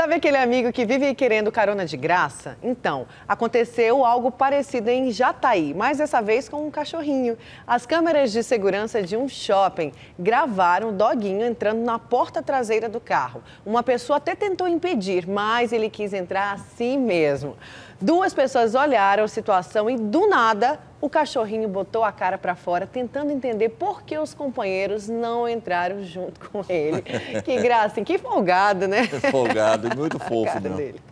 Sabe aquele amigo que vive querendo carona de graça? Então, aconteceu algo parecido em Jataí, mas dessa vez com um cachorrinho. As câmeras de segurança de um shopping gravaram o doguinho entrando na porta traseira do carro. Uma pessoa até tentou impedir, mas ele quis entrar assim mesmo. Duas pessoas olharam a situação e, do nada, o cachorrinho botou a cara para fora, tentando entender por que os companheiros não entraram junto com ele. Que graça, que folgado, né? folgado, muito fofo né?